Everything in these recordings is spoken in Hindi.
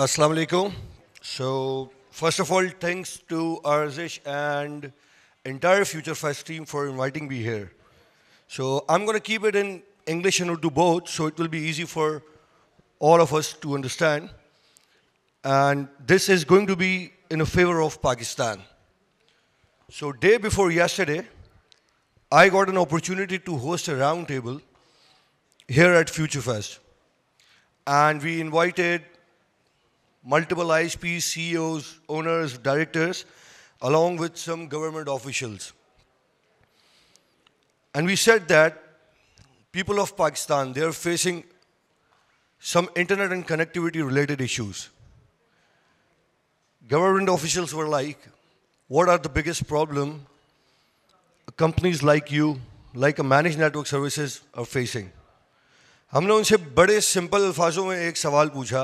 Assalamu alaikum. So, first of all, thanks to Arzish and entire Future Fest team for inviting me here. So, I'm going to keep it in English and Urdu both, so it will be easy for all of us to understand. And this is going to be in favor of Pakistan. So, day before yesterday, I got an opportunity to host a roundtable here at Future Fest. And we invited multiple ISPs, CEOs, owners, directors, along with some government officials. And we said that people of Pakistan, they are facing some internet and connectivity related issues. Government officials were like, what are the biggest problem companies like you, like a managed network services are facing? हमने उनसे बड़े सिंपल अल्फाजों में एक सवाल पूछा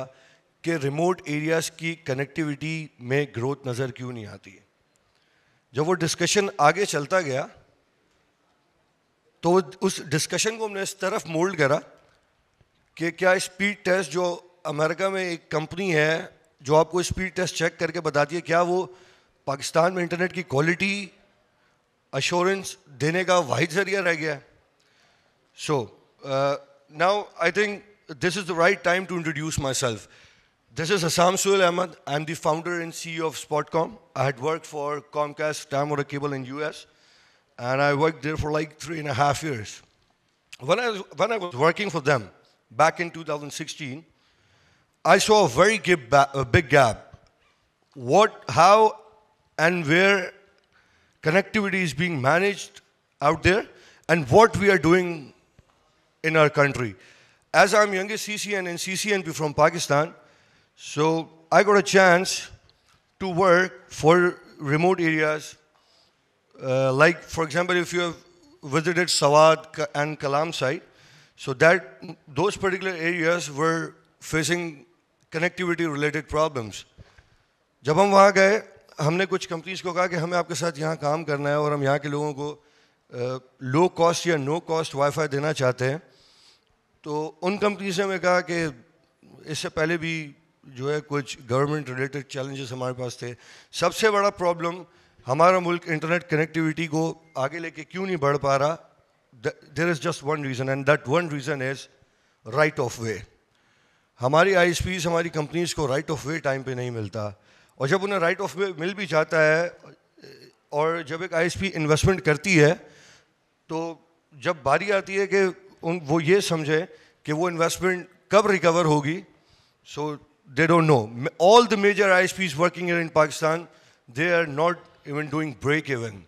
कि रिमोट एरियाज़ की कनेक्टिविटी में ग्रोथ नज़र क्यों नहीं आती है जब वो डिस्कशन आगे चलता गया तो उस डिस्कशन को हमने इस तरफ मोल्ड करा कि क्या स्पीड टेस्ट जो अमेरिका में एक कंपनी है जो आपको स्पीड टेस्ट चेक करके बताती है क्या वो पाकिस्तान में इंटरनेट की क्वालिटी अश्योरेंस देने का वाहिद जरिया रह गया so now I think this is the right time to introduce myself This is Assam Suhail I'm the founder and CEO of Spotcom. I had worked for Comcast, Time Warner Cable in US, and I worked there for like three and a half years. When I, was, when I was working for them back in 2016, I saw a very gap, a big gap. What, how, and where connectivity is being managed out there, and what we are doing in our country. As I'm youngest CCN and CCNP from Pakistan, So I got a chance to work for remote areas. Uh, like, for example, if you have visited Sawad and Kalam site, so that those particular areas were facing connectivity-related problems. जब हम वहाँ गए हमने कुछ कंपनीज को कहा कि हमें आपके साथ यहाँ काम करना है और हम यहाँ के लोगों को लो कॉस्ट या नो कॉस्ट वाईफाई देना चाहते हैं तो उन कंपनीज ने हमें कहा कि इससे पहले भी जो है कुछ गवर्नमेंट रिलेटेड चैलेंजेस हमारे पास थे सबसे बड़ा प्रॉब्लम हमारा मुल्क इंटरनेट कनेक्टिविटी को आगे लेके क्यों नहीं बढ़ पा रहा there is just one reason and that one reason is right of way हमारी आईएसपीज हमारी कंपनीज को राइट ऑफ वे टाइम पे नहीं मिलता और जब उन्हें राइट ऑफ वे मिल भी जाता है और जब एक आईएसपी इन्वेस्टमेंट करती है तो जब बारी आती है कि उन वो ये समझे कि वो इन्वेस्टमेंट कब रिकवर होगी सो so, they don't know. All the major ISPs working here in Pakistan, they are not even doing break even.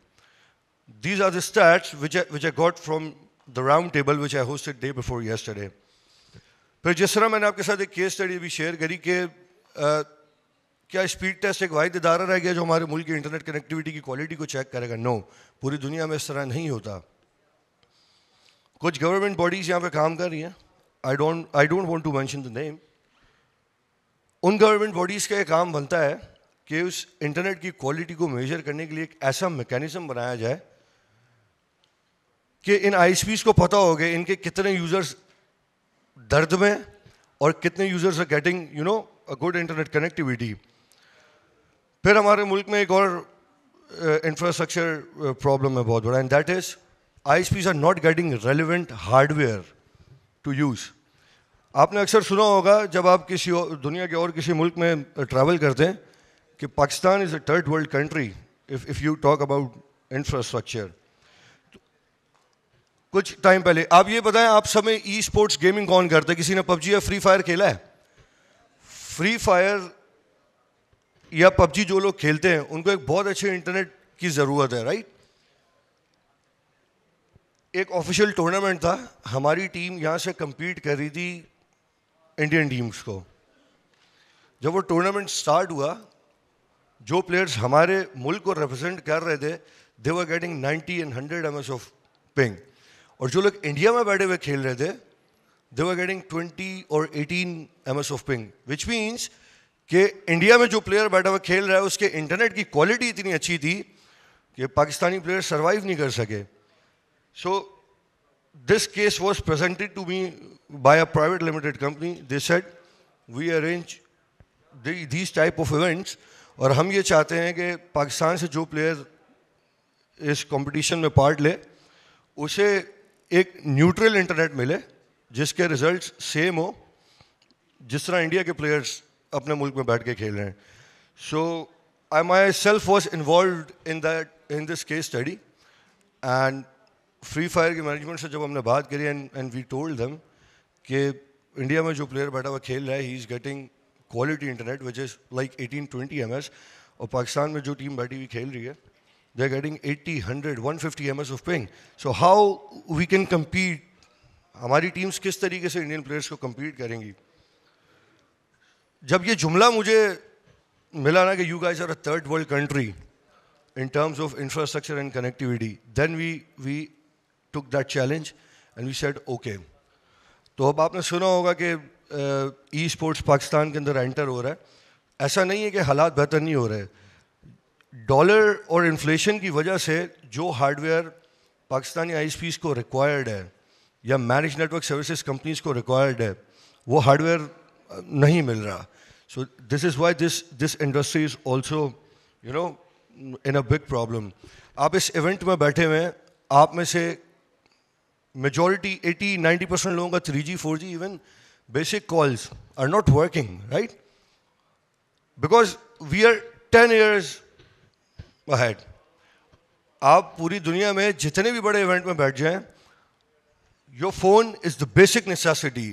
These are the stats which I, which I got from the round table which I hosted day before yesterday. पर जिस तरह मैंने आपके साथ एक केस स्टडी भी शेयर करी कि क्या स्पीड टेस्ट एक वाहिद इदारा रह गया जो हमारे मुल्क की इंटरनेट कनेक्टिविटी की क्वालिटी को चेक करेगा नो पूरी दुनिया में इस तरह नहीं होता कुछ गवर्नमेंट बॉडीज़ यहाँ पे काम कर रही हैं I don't I don't want to mention the name उन गवर्नमेंट बॉडीज़ का एक काम बनता है कि उस इंटरनेट की क्वालिटी को मेजर करने के लिए एक ऐसा मैकेनिज्म बनाया जाए कि इन आईएसपीज़ को पता हो गया इनके कितने यूज़र्स दर्द में और कितने users are getting you know a good internet connectivity फिर हमारे मुल्क में एक और इंफ्रास्ट्रक्चर प्रॉब्लम है बहुत बड़ा and that is I are not getting relevant hardware to use आपने अक्सर सुना होगा जब आप किसी और, दुनिया के और किसी मुल्क में ट्रैवल करते हैं कि Pakistan is a third world country if if you talk about infrastructure कुछ टाइम पहले आप ये बताएं आप समय ई स्पोर्ट्स गेमिंग कौन करते हैं किसी ने पबजी या फ्री फायर खेला है फ्री फायर या पबजी जो लोग खेलते हैं उनको एक बहुत अच्छे इंटरनेट की ज़रूरत है राइट एक ऑफिशियल टूर्नामेंट था हमारी टीम यहाँ से कम्पीट कर रही थी इंडियन टीम्स को जब वो टूर्नामेंट स्टार्ट हुआ जो प्लेयर्स हमारे मुल्क को रिप्रेजेंट कर रहे थे they were getting 90 and 100 M of ping और जो लोग इंडिया में बैठे हुए खेल रहे थे दे वर गेटिंग 20 और 18 M of ping which means कि इंडिया में जो प्लेयर बैठा हुआ खेल रहा है उसके इंटरनेट की क्वालिटी इतनी अच्छी थी कि पाकिस्तानी प्लेयर सर्वाइव नहीं कर सके सो so, this case was presented to me by a private limited company. They said, we arrange the, these type of events और हम ये चाहते हैं कि पाकिस्तान से जो प्लेयर इस कंपटीशन में पार्ट ले उसे एक न्यूट्रल इंटरनेट मिले जिसके रिजल्ट्स सेम हो जिस तरह इंडिया के प्लेयर्स अपने मुल्क में बैठ के खेल रहे हैं so I myself was involve in that in this case study and Free Fire के मैनेजमेंट से जब हमने बात करी एंड एंड वी टोल्ड दम कि इंडिया में जो प्लेयर बैठा हुआ खेल रहा है he is getting quality internet which is like eighteen twenty M और पाकिस्तान में जो टीम बैठी हुई खेल रही है they are getting eighty hundred one fifty M of ping so how we can compete हमारी टीम्स किस तरीके से इंडियन प्लेयर्स को कम्पीट करेंगी जब ये जुमला मुझे मिला ना कि you guys are a third world country in terms of infrastructure and connectivity then we we took that challenge and we said okay. तो अब आपने सुना होगा कि ई स्पोर्ट्स पाकिस्तान के अंदर एंटर हो रहा है ऐसा नहीं है कि हालात बेहतर नहीं हो रहे डॉलर और इन्फ्लेशन की वजह से जो हार्डवेयर पाकिस्तानी आई को रिक्वायर्ड है या मैरिज नेटवर्क सर्विसेज कंपनीज को रिक्वायर्ड है वो हार्डवेयर नहीं मिल रहा so this is why this this industry is also you know in a big problem आप इस इवेंट में बैठे हुए हैं आप में से majority 80 90% लोगों का 3G 4G even basic calls are not working right because we are 10 years ahead आप पूरी दुनिया में जितने भी बड़े इवेंट में बैठ जाएं your phone is the basic necessity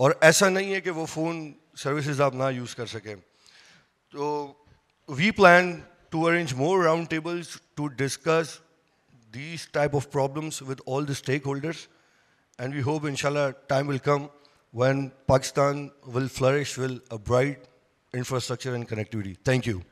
और ऐसा नहीं है कि वो फ़ोन सर्विसेज आप ना यूज़ कर सकें तो we plan to arrange more round tables to discuss these type of problems with all the stakeholders. And we hope, inshallah, time will come when Pakistan will flourish with a bright infrastructure and connectivity. Thank you.